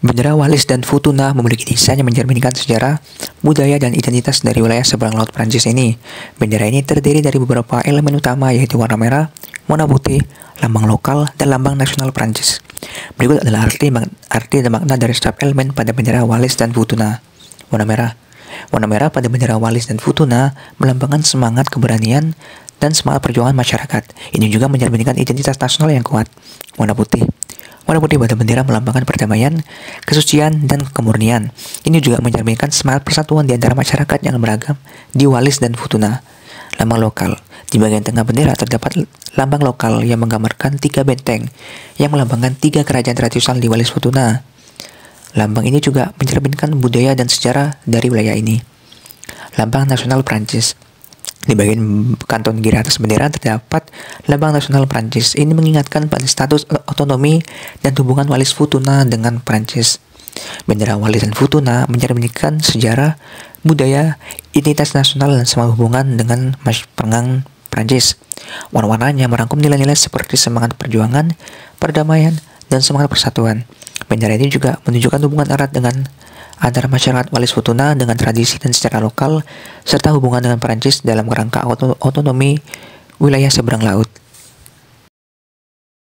Bendera Wallis dan Futuna memiliki desain yang mencerminkan sejarah, budaya, dan identitas dari wilayah seberang laut Prancis ini. Bendera ini terdiri dari beberapa elemen utama yaitu warna merah, warna putih, lambang lokal, dan lambang nasional Prancis. Berikut adalah arti, arti dan makna dari setiap elemen pada bendera Wallis dan Futuna. Warna merah Warna merah pada bendera Wallis dan Futuna melambangkan semangat keberanian dan semangat perjuangan masyarakat. Ini juga mencerminkan identitas nasional yang kuat. Warna putih Warna putih pada bendera melambangkan perdamaian, kesucian, dan kemurnian. Ini juga mencerminkan semangat persatuan di antara masyarakat yang beragam di Wallis dan Futuna. Lambang lokal. Di bagian tengah bendera terdapat lambang lokal yang menggambarkan tiga benteng yang melambangkan tiga kerajaan tradisional di Wallis Futuna. Lambang ini juga mencerminkan budaya dan sejarah dari wilayah ini. Lambang nasional Prancis. Di bagian kanton kiri atas bendera terdapat lambang nasional Prancis. Ini mengingatkan pada status otonomi dan hubungan Wallis Futuna dengan Prancis. Bendera Wallis dan Futuna mencerminkan sejarah, budaya, identitas nasional dan semua hubungan dengan pengang Prancis. Warna-warnanya merangkum nilai-nilai seperti semangat perjuangan, perdamaian, dan semangat persatuan. Bendera ini juga menunjukkan hubungan erat dengan antara masyarakat Walis Futuna dengan tradisi dan secara lokal, serta hubungan dengan Perancis dalam kerangka otonomi wilayah seberang laut.